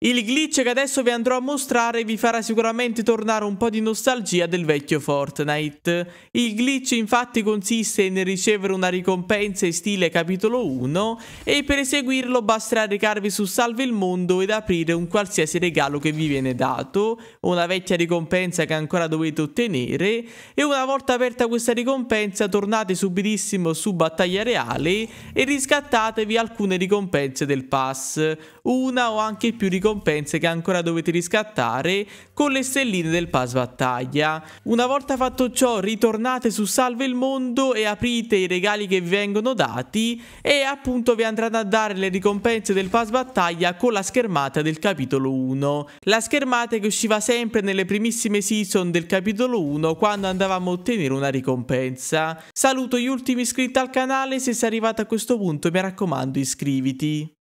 Il glitch che adesso vi andrò a mostrare vi farà sicuramente tornare un po' di nostalgia del vecchio Fortnite. Il glitch infatti consiste nel ricevere una ricompensa in stile capitolo 1 e per eseguirlo basterà recarvi su Salve il Mondo ed aprire un qualsiasi regalo che vi viene dato, una vecchia ricompensa che ancora dovete ottenere e una volta aperta questa ricompensa tornate subitissimo su Battaglia Reale e riscattatevi alcune ricompense del pass, una o anche più ricompense ricompense che ancora dovete riscattare con le stelline del pass battaglia. Una volta fatto ciò ritornate su Salve il Mondo e aprite i regali che vi vengono dati e appunto vi andranno a dare le ricompense del pass battaglia con la schermata del capitolo 1. La schermata che usciva sempre nelle primissime season del capitolo 1 quando andavamo a ottenere una ricompensa. Saluto gli ultimi iscritti al canale, se sei arrivato a questo punto mi raccomando iscriviti.